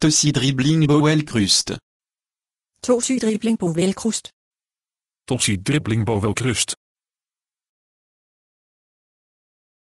Tossi dribbling bowel crust. Tossi dribbling bowel crust. Tossi dribbling bowel crust.